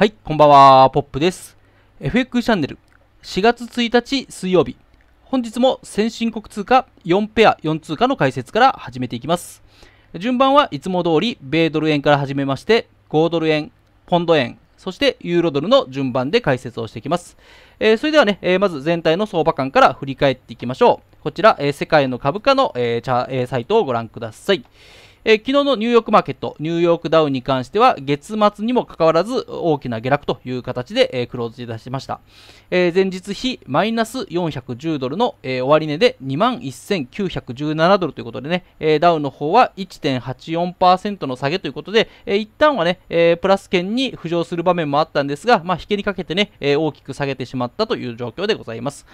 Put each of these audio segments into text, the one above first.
はい、こんばんは、ポップです。FX チャンネル、4月1日水曜日、本日も先進国通貨4ペア4通貨の解説から始めていきます。順番はいつも通り、米ドル円から始めまして、5ドル円、ポンド円、そしてユーロドルの順番で解説をしていきます。えー、それではね、えー、まず全体の相場感から振り返っていきましょう。こちら、えー、世界の株価の、えーえー、サイトをご覧ください。えー、昨日のニューヨークマーケット、ニューヨークダウンに関しては、月末にもかかわらず大きな下落という形で、えー、クローズいたしました。えー、前日比マイナス410ドルの、えー、終値で21,917ドルということでね、えー、ダウンの方は1.84%の下げということで、えー、一旦はね、えー、プラス圏に浮上する場面もあったんですが、まあ、引けにかけてね、えー、大きく下げてしまったという状況でございます。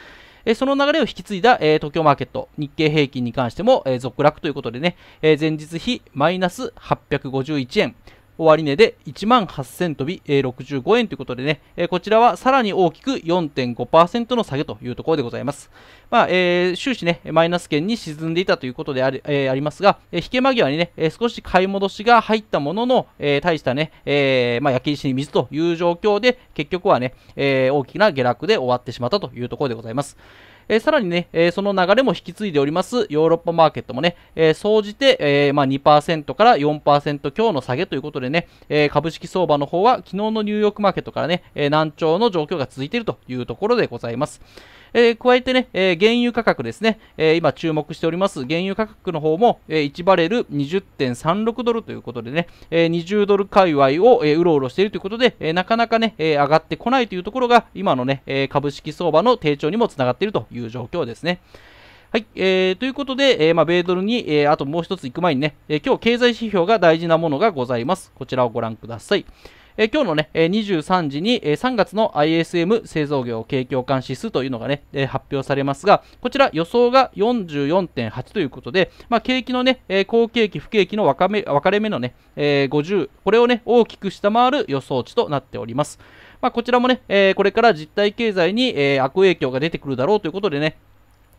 えその流れを引き継いだ、え東京マーケット、日経平均に関しても、え続落ということでね、え前日比マイナス851円、終値で1万8000飛び、65円ということでね、こちらはさらに大きく4.5%の下げというところでございます。まあ、えー、終始ね、マイナス圏に沈んでいたということであり,、えー、ありますが、引け間際にね、少し買い戻しが入ったものの、えー、大したね、えー、まあ、焼き石に水という状況で、結局はね、えー、大きな下落で終わってしまったというところでございます。えー、さらにね、えー、その流れも引き継いでおりますヨーロッパマーケットもね、えー、総じて、えー、まあ、2%から4%強の下げということでね、え株式相場の方は昨日のニューヨークマーケットからね、え難聴の状況が続いているというところでございます。えー、加えてね、えー、原油価格ですね、えー、今注目しております原油価格の方も、え1バレル20.36ドルということでね、え20ドル界隈を、えうろうろしているということで、えなかなかね、え上がってこないというところが今のね、え株式相場の低調にもつながっているという状況ですね。はい、えー、ということで、えー、まあ、米ドルに、えー、あともう一つ行く前にね、え今日経済指標が大事なものがございます。こちらをご覧ください。え今日のね、え23時に、え3月の ISM 製造業景況感指数というのがね、え発表されますが、こちら予想が44.8ということで、まあ、景気のね、え好景気、不景気の分かめ分かれ目のね、え50、これをね、大きく下回る予想値となっております。まあ、こちらもね、えこれから実体経済に、え悪影響が出てくるだろうということでね、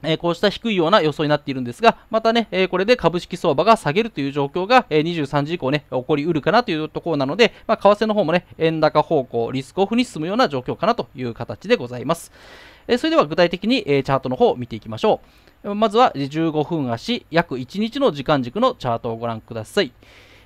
えこうした低いような予想になっているんですが、またね、えこれで株式相場が下げるという状況が、え23時以降ね、起こりうるかなというところなので、まあ、為替の方もね、円高方向、リスクオフに進むような状況かなという形でございます。えそれでは具体的に、えチャートの方を見ていきましょう。まずは15分足、約1日の時間軸のチャートをご覧ください。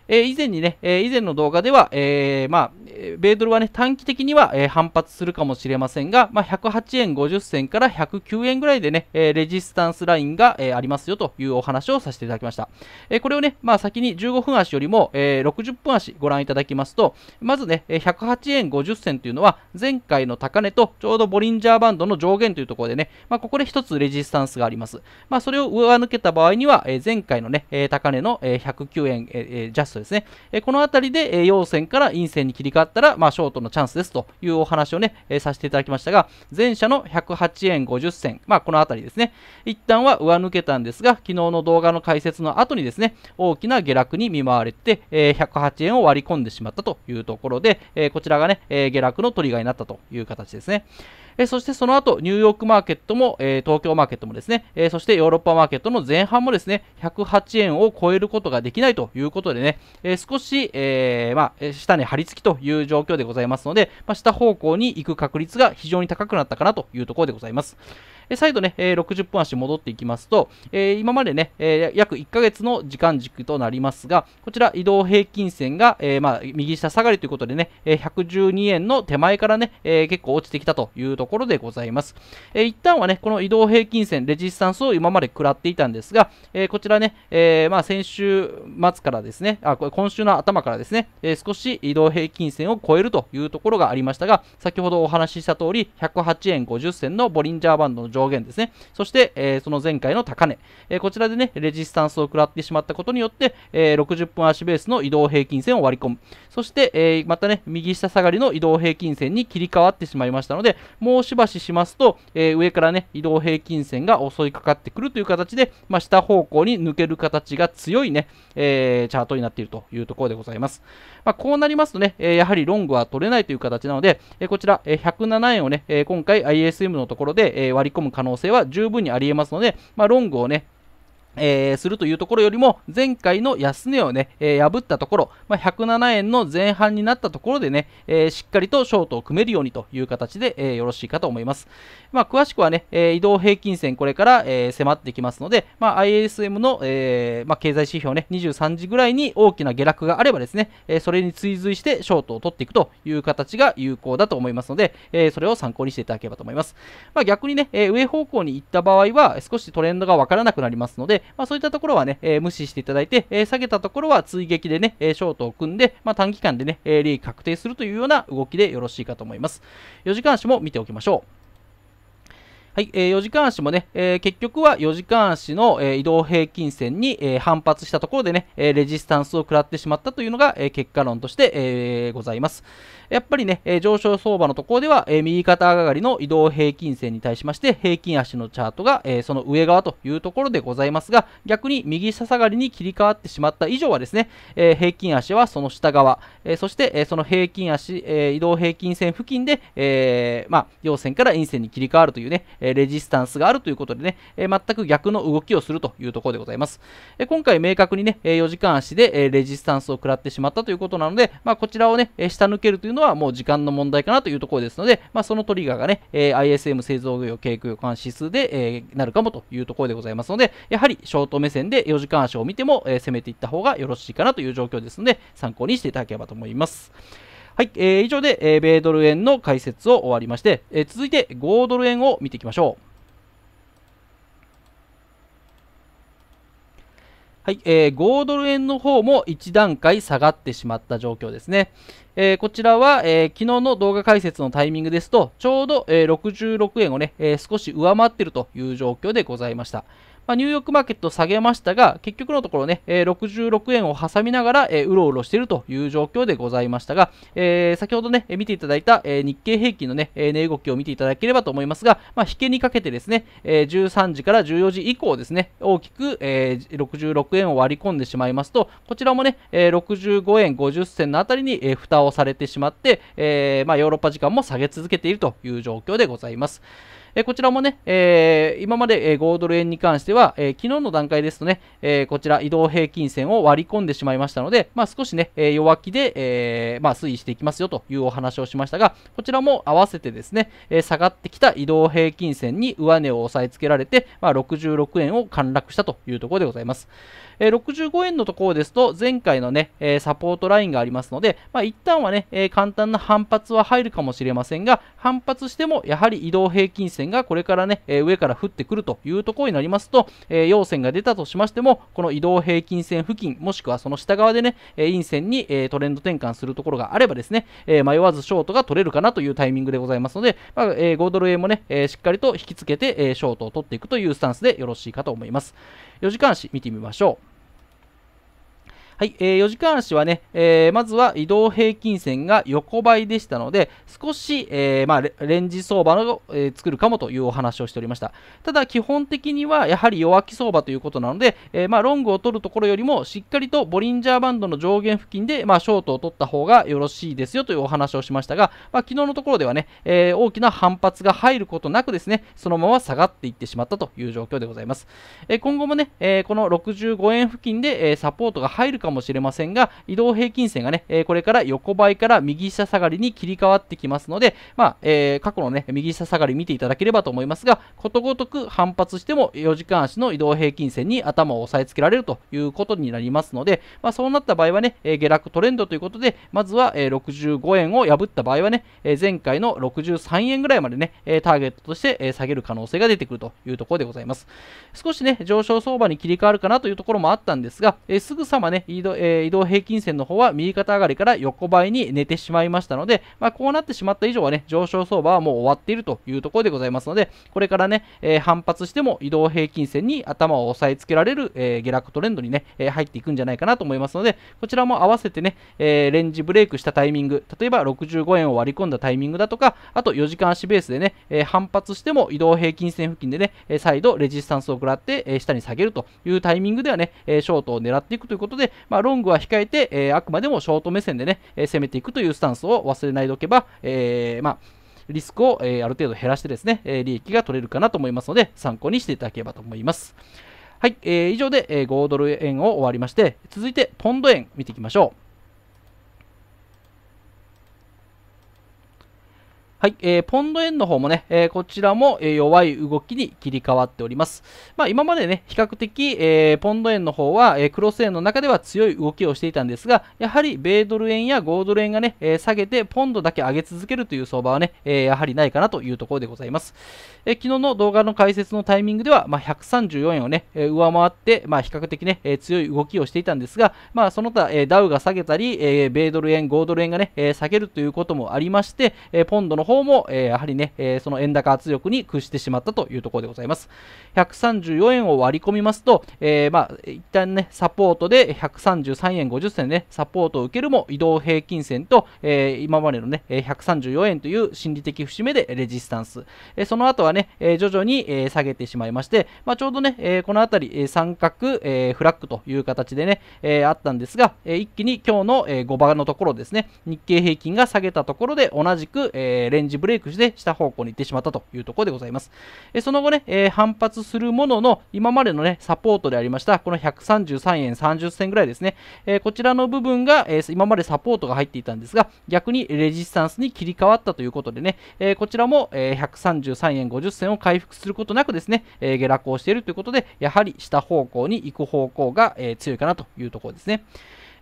え以前にね、え以前の動画では、えー、まあ、米ドルはね、短期的には、え反発するかもしれませんが、まあ、108円50銭から109円ぐらいでね、えレジスタンスラインが、えありますよというお話をさせていただきました。えこれをね、まあ、先に15分足よりも、え60分足ご覧いただきますと、まずね、108円50銭というのは、前回の高値とちょうどボリンジャーバンドの上限というところでね、まあ、ここで1つレジスタンスがあります。まあ、それを上抜けた場合には、え前回のね、高値の109円、えジャスストですね、えこの辺りで、え陽線から陰線に切り替わったら、まあ、ショートのチャンスですというお話をね、えさせていただきましたが、前者の108円50銭、まあ、この辺りですね、一旦は上抜けたんですが、昨日の動画の解説の後にですね、大きな下落に見舞われて、え108円を割り込んでしまったというところで、えこちらがね、え下落のトリガーになったという形ですね。えそしてその後、ニューヨークマーケットも、え東京マーケットもですね、えそしてヨーロッパマーケットの前半もですね、108円を超えることができないということでね、えー、少し、えー、まあ、下に張り付きという状況でございますので、まあ、下方向に行く確率が非常に高くなったかなというところでございます。え再度ね、え60分足戻っていきますと、え今までね、え約1ヶ月の時間軸となりますが、こちら移動平均線が、えまあ、右下下がりということでね、え112円の手前からね、え結構落ちてきたというところでございます。え一旦はね、この移動平均線、レジスタンスを今まで食らっていたんですが、えこちらね、えまあ、先週末からですね、あ、これ今週の頭からですね、え少し移動平均線を超えるというところがありましたが、先ほどお話しした通り、108円50銭のボリンジャーバンドの上上限ですね。そして、えー、その前回の高値、えー、こちらでね、レジスタンスを食らってしまったことによって、えー、60分足ベースの移動平均線を割り込む。そして、えー、またね、右下下がりの移動平均線に切り替わってしまいましたので、もうしばししますと、えー、上からね、移動平均線が襲いかかってくるという形で、まあ、下方向に抜ける形が強いね、えー、チャートになっているというところでございます。まあ、こうなりますとね、えー、やはりロングは取れないという形なので、えー、こちら、えー、107円をね、えー、今回 ISM のところで、えー、割り込むむ可能性は十分にありえますので、まあ、ロングをね、えー、するというところよりも前回の安値をね、えー、破ったところ、まあ、107円の前半になったところでね、えー、しっかりとショートを組めるようにという形で、えよろしいかと思います。まあ、詳しくはね、え移動平均線これから、え迫ってきますので、まあ、ISM の、えま経済指標ね、23時ぐらいに大きな下落があればですね、えそれに追随してショートを取っていくという形が有効だと思いますので、えそれを参考にしていただければと思います。ま逆にね、え上方向に行った場合は少しトレンドがわからなくなりますので、まあ、そういったところはね、えー、無視していただいて、えー、下げたところは追撃でね、えショートを組んで、まあ、短期間でね、え利益確定するというような動きでよろしいかと思います。4時間足も見ておきましょう。はい、えー、4時間足もね、えー、結局は4時間足の、えー、移動平均線に、えー、反発したところでね、えレジスタンスを食らってしまったというのが、え結果論として、えございます。やっぱりね、え上昇相場のところでは、え右肩上がりの移動平均線に対しまして、平均足のチャートが、えその上側というところでございますが、逆に右下下がりに切り替わってしまった以上はですね、え平均足はその下側、えそして、えその平均足、え移動平均線付近で、えまあ、陽線から陰線に切り替わるというね、えレジスタンスがあるということでね、え全く逆の動きをするというところでございます。え今回明確にね、え4時間足で、えレジスタンスを食らってしまったということなので、まあ、こちらをね、え下抜けるというのはもう時間の問題かなというところですので、まあ、そのトリガーがね、え ISM 製造業景気予感指数で、えなるかもというところでございますので、やはりショート目線で4時間足を見ても、え攻めていった方がよろしいかなという状況ですので、参考にしていただければと思います。はい、えー、以上で、えー、米ドル円の解説を終わりまして、えー、続いて5ドル円を見ていきましょう。はい、えー、5ドル円の方も1段階下がってしまった状況ですね。えー、こちらは、えー、昨日の動画解説のタイミングですと、ちょうど、えー、66円をね、えー、少し上回っているという状況でございました。まあ、ニューヨークマーケット下げましたが、結局のところね、えー、66円を挟みながら、えー、うろうろしているという状況でございましたが、えー、先ほどね、見ていただいた、え日経平均のね、値、えー、動きを見ていただければと思いますが、まあ、引けにかけてですね、え13時から14時以降ですね、大きく、え66円を割り込んでしまいますと、こちらもね、え65円50銭のあたりに、え蓋をされてしまって、えまあ、ヨーロッパ時間も下げ続けているという状況でございます。えこちらもね、えー、今まで5ドル円に関しては、えー、昨日の段階ですとね、えー、こちら移動平均線を割り込んでしまいましたので、まあ、少しね、え弱気で、えまあ、推移していきますよというお話をしましたが、こちらも合わせてですね、え下がってきた移動平均線に上値を押さえつけられて、まあ、66円を陥落したというところでございます。え65円のところですと、前回のね、えサポートラインがありますので、まあ、一旦はね、え簡単な反発は入るかもしれませんが、反発してもやはり移動平均線線がこれからね、え上から降ってくるというところになりますと、え陽線が出たとしましても、この移動平均線付近、もしくはその下側でね、え陰線に、えトレンド転換するところがあればですね、え迷わずショートが取れるかなというタイミングでございますので、まあ、え5ドル円もね、えしっかりと引きつけて、えショートを取っていくというスタンスでよろしいかと思います。4時間足見てみましょう。はい、えー、4時間足はね、えー、まずは移動平均線が横ばいでしたので、少し、えー、まあ、レンジ相場を、え作るかもというお話をしておりました。ただ、基本的にはやはり弱気相場ということなので、えまあ、ロングを取るところよりも、しっかりとボリンジャーバンドの上限付近で、まあ、ショートを取った方がよろしいですよというお話をしましたが、ま昨日のところではね、え大きな反発が入ることなくですね、そのまま下がっていってしまったという状況でございます。え今後もね、えこの65円付近で、えサポートが入るかもかもしれませんが、移動平均線がね、えこれから横ばいから右下下がりに切り替わってきますので、まあ、え過去のね、右下下がり見ていただければと思いますが、ことごとく反発しても4時間足の移動平均線に頭を押さえつけられるということになりますので、まあ、そうなった場合はね、え下落トレンドということで、まずは、え65円を破った場合はね、え前回の63円ぐらいまでね、えターゲットとして、え下げる可能性が出てくるというところでございます。少しね、上昇相場に切り替わるかなというところもあったんですが、えすぐさまね、移移動,、えー、移動平均線の方は右肩上がりから横ばいに寝てしまいましたので、まあ、こうなってしまった以上はね、上昇相場はもう終わっているというところでございますので、これからね、えー、反発しても移動平均線に頭を押さえつけられる、えー、下落トレンドにね、え入っていくんじゃないかなと思いますので、こちらも合わせてね、えレンジブレイクしたタイミング、例えば65円を割り込んだタイミングだとか、あと4時間足ベースでね、え反発しても移動平均線付近でね、え再度レジスタンスを食らって、え下に下げるというタイミングではね、えショートを狙っていくということで、まあ、ロングは控えて、えー、あくまでもショート目線でね、えー、攻めていくというスタンスを忘れないでおけば、えー、まあ、リスクを、えある程度減らしてですね、え利益が取れるかなと思いますので、参考にしていただければと思います。はい、えー、以上で、え5ドル円を終わりまして、続いてポンド円見ていきましょう。はい、えー、ポンド円の方もね、えー、こちらも、え弱い動きに切り替わっております。まあ、今までね、比較的、えー、ポンド円の方は、えクロス円の中では強い動きをしていたんですが、やはり米ドル円やードル円がね、え下げて、ポンドだけ上げ続けるという相場はね、えやはりないかなというところでございます。え昨日の動画の解説のタイミングでは、まあ、134円をね、え上回って、まあ、比較的ね、え強い動きをしていたんですが、まあ、その他、えダウが下げたり、え米ドル円、ードル円がね、え下げるということもありまして、えポンドの方方も、えー、やはりね、えー、その円高圧力に屈してしまったというところでございます。134円を割り込みますと、えー、まあ、一旦ね、サポートで133円50銭ね、サポートを受けるも移動平均線と、えー、今までのね、134円という心理的節目でレジスタンス。えー、その後はね、えー、徐々に、下げてしまいまして、まあ、ちょうどね、えー、このあたり、三角、えー、フラッグという形でね、えー、あったんですが、えー、一気に今日の、え5番のところですね、日経平均が下げたところで同じく、えー、レンジブレイクして下方向に行ってしまったというところでございます。えその後ね、えー、反発するものの、今までのね、サポートでありました、この133円30銭ぐらいですね、えー、こちらの部分が、えー、今までサポートが入っていたんですが、逆にレジスタンスに切り替わったということでね、えこちらも、え133円50銭を回復することなくですね、え下落をしているということで、やはり下方向に行く方向が、え強いかなというところですね。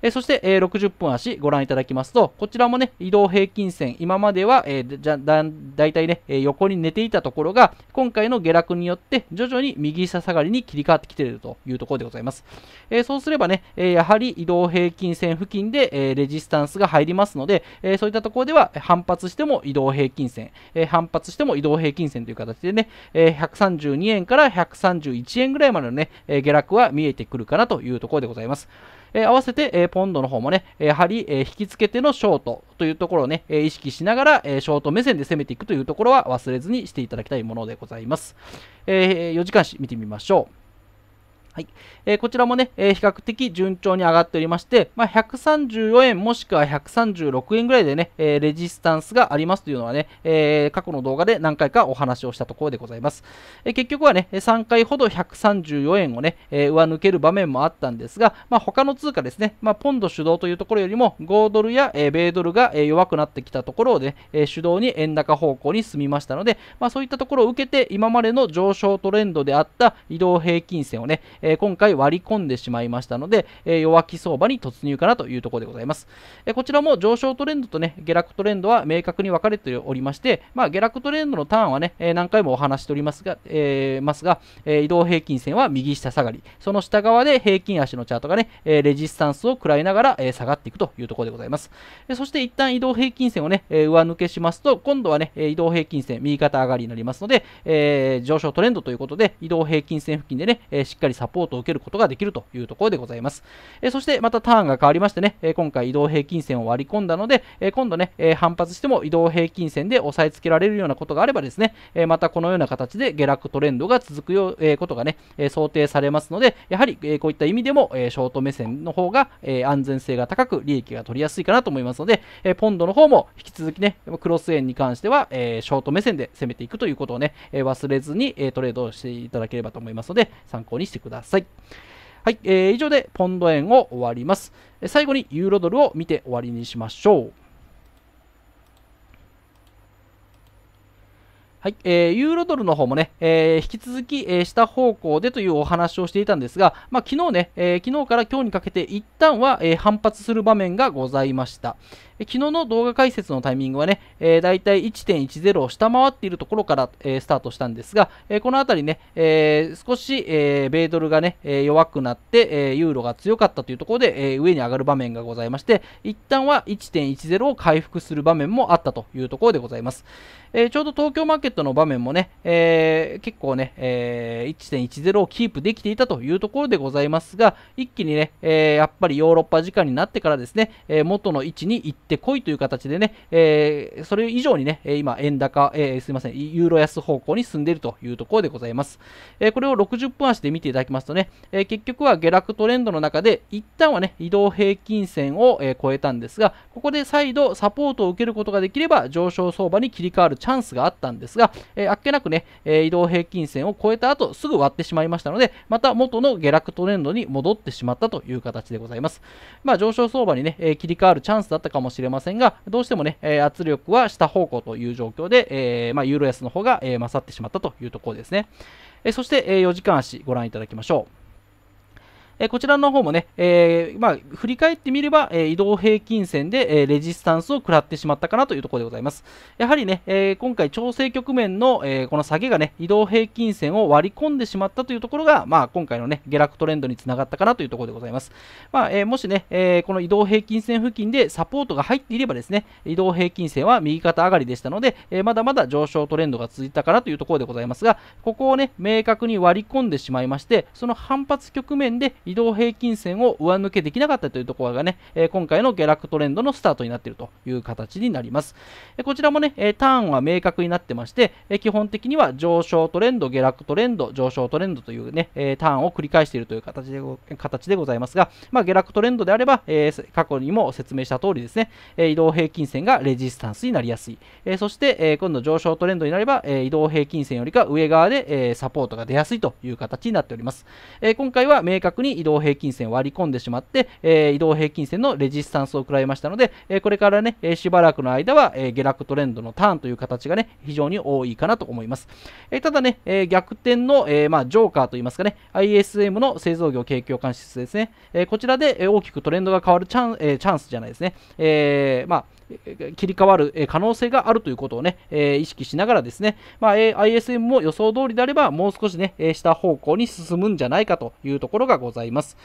えそして、え60分足ご覧いただきますと、こちらもね、移動平均線、今までは、えー、だだいたいね、え横に寝ていたところが、今回の下落によって、徐々に右下下がりに切り替わってきているというところでございます。えそうすればね、えやはり移動平均線付近で、えレジスタンスが入りますので、えそういったところでは反発しても移動平均線、え反発しても移動平均線という形でね、え132円から131円ぐらいまでのね、え下落は見えてくるかなというところでございます。え合わせて、えポンドの方もね、えり、え引きつけてのショートというところをね、え意識しながら、えショート目線で攻めていくというところは忘れずにしていただきたいものでございます。え4時間紙見てみましょう。はいえー、こちらもね、えー、比較的順調に上がっておりまして、まあ、134円もしくは136円ぐらいでね、えー、レジスタンスがありますというのはね、え過去の動画で何回かお話をしたところでございます。え結局はね、3回ほど134円をね、え上抜ける場面もあったんですが、まあ、他の通貨ですね、まあ、ポンド主導というところよりも5ドルや、米ドルが、弱くなってきたところで、ね、主導に円高方向に進みましたので、まあ、そういったところを受けて今までの上昇トレンドであった移動平均線をね、ええ今回割り込んでしまいましたので、え弱気相場に突入かなというところでございます。えこちらも上昇トレンドとね、下落トレンドは明確に分かれておりまして、まあ、下落トレンドのターンはね、え何回もお話しておりますが、えますが、え移動平均線は右下下がり、その下側で平均足のチャートがね、えレジスタンスを食らいながら、え下がっていくというところでございます。えそして一旦移動平均線をね、え上抜けしますと、今度はね、移動平均線右肩上がりになりますので、え上昇トレンドということで、移動平均線付近でね、えしっかりサポートポートを受けることができるというところでございます。えそしてまたターンが変わりましてね、え今回移動平均線を割り込んだので、え今度ね、え反発しても移動平均線で押さえつけられるようなことがあればですね、えまたこのような形で下落トレンドが続くよう、えことがね、え想定されますので、やはり、えこういった意味でも、えショート目線の方が、え安全性が高く利益が取りやすいかなと思いますので、えポンドの方も引き続きね、クロス円に関しては、えショート目線で攻めていくということをね、え忘れずに、えトレードをしていただければと思いますので、参考にしてください。ください。はい、えー、以上でポンド円を終わります。最後にユーロドルを見て終わりにしましょう。はい、えー、ユーロドルの方もね、えー、引き続き、えー、下方向でというお話をしていたんですが、まあ、昨日ね、えー、昨日から今日にかけて一旦は、えー、反発する場面がございました。昨日の動画解説のタイミングはね、えー、大体1.10を下回っているところから、えー、スタートしたんですが、えー、この辺りね、えー、少し、えー、米ドルがね、えー、弱くなって、えー、ユーロが強かったというところで、えー、上に上がる場面がございまして、一旦は1.10を回復する場面もあったというところでございます。えー、ちょうど東京マーケットの場面もね、えー、結構ね、えー、1.10をキープできていたというところでございますが、一気にね、えー、やっぱりヨーロッパ時間になってからですね、えー、元の位置に行って、ってこいという形でね、えー、それ以上にね、今、円高、えー、すいません、ユーロ安方向に進んでいるというところでございます。えこれを60分足で見ていただきますとね、え結局は下落トレンドの中で、一旦はね、移動平均線を、え超えたんですが、ここで再度サポートを受けることができれば、上昇相場に切り替わるチャンスがあったんですが、えあっけなくね、え移動平均線を超えた後、すぐ割ってしまいましたので、また元の下落トレンドに戻ってしまったという形でございます。まあ、上昇相場にね、え切り替わるチャンスだったかもしれしれませんが、どうしてもね、え圧力は下方向という状況で、えまあ、ユーロ安の方が、え勝ってしまったというところですね。えそして、え4時間足ご覧いただきましょう。えこちらの方もね、えまあ、振り返ってみれば、え移動平均線で、えレジスタンスを食らってしまったかなというところでございます。やはりね、え今回調整局面の、えこの下げがね、移動平均線を割り込んでしまったというところが、まあ、今回のね、下落トレンドにつながったかなというところでございます。まあ、えもしね、えこの移動平均線付近でサポートが入っていればですね、移動平均線は右肩上がりでしたので、えまだまだ上昇トレンドが続いたかなというところでございますが、ここをね、明確に割り込んでしまいまして、その反発局面で移動平均線を上抜けできなかったというところがね、え今回の下落トレンドのスタートになっているという形になります。えこちらもね、えターンは明確になってまして、え基本的には上昇トレンド、下落トレンド、上昇トレンドというね、えターンを繰り返しているという形で形でございますが、まあ、下落トレンドであれば、え過去にも説明した通りですね、え移動平均線がレジスタンスになりやすい。えそして、え今度上昇トレンドになれば、え移動平均線よりか上側で、えサポートが出やすいという形になっております。え今回は明確に移動平均線割り込んでしまって、えー、移動平均線のレジスタンスを食らいましたので、えこれからね、えしばらくの間は、え下落トレンドのターンという形がね、非常に多いかなと思います。えただね、え逆転の、えまあ、ジョーカーといいますかね、ISM の製造業景況監視室ですね、えこちらで大きくトレンドが変わるチャン,、えチャンスじゃないですね。えまあ切り替わる可能性があるということをね、え意識しながらですね、まあ、ISM も予想通りであれば、もう少しね、下方向に進むんじゃないかというところがございます。います。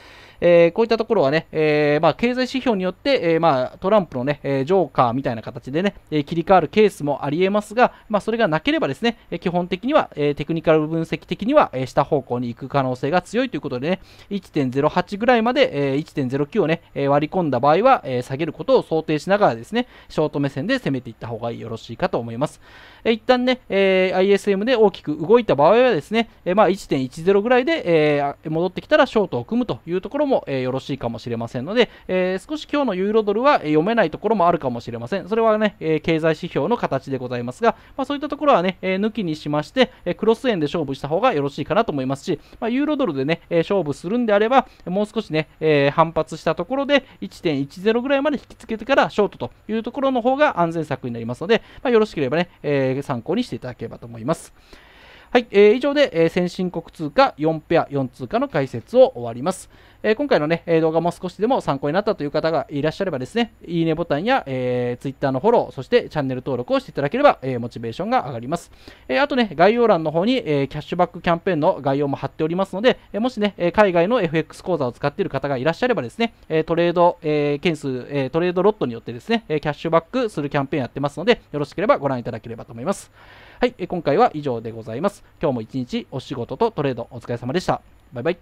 えー、こういったところはね、えー、まあ、経済指標によって、えー、まあ、トランプのね、えジョーカーみたいな形でね、え切り替わるケースもありえますが、まあ、それがなければですね、基本的には、えテクニカル分析的には、え下方向に行く可能性が強いということでね、1.08ぐらいまで、え1.09をね、え割り込んだ場合は、え下げることを想定しながらですね、ショート目線で攻めていった方がよろしいかと思います。え一旦ね、え ISM で大きく動いた場合はですね、えまあ、1.10ぐらいで、え戻ってきたらショートを組む組むというところも、えー、よろしいかもしれませんので、えー、少し今日のユーロドルは読めないところもあるかもしれません。それはね、え経済指標の形でございますが、まあ、そういったところはね、え抜きにしまして、えクロス円で勝負した方がよろしいかなと思いますし、まあ、ユーロドルでね、え勝負するんであれば、もう少しね、え反発したところで1.10ぐらいまで引きつけてからショートというところの方が安全策になりますので、まあ、よろしければね、え参考にしていただければと思います。はい、えー、以上で、えー、先進国通貨4ペア4通貨の解説を終わります。えー、今回のね、動画も少しでも参考になったという方がいらっしゃればですね、いいねボタンや、えー、Twitter のフォロー、そしてチャンネル登録をしていただければ、えー、モチベーションが上がります。えー、あとね、概要欄の方に、えー、キャッシュバックキャンペーンの概要も貼っておりますので、えー、もしね、海外の FX 講座を使っている方がいらっしゃればですね、えー、トレード、えー、件数、えー、トレードロットによってですね、キャッシュバックするキャンペーンやってますので、よろしければご覧いただければと思います。はい、今回は以上でございます。今日も一日お仕事とトレードお疲れ様でした。バイバイ。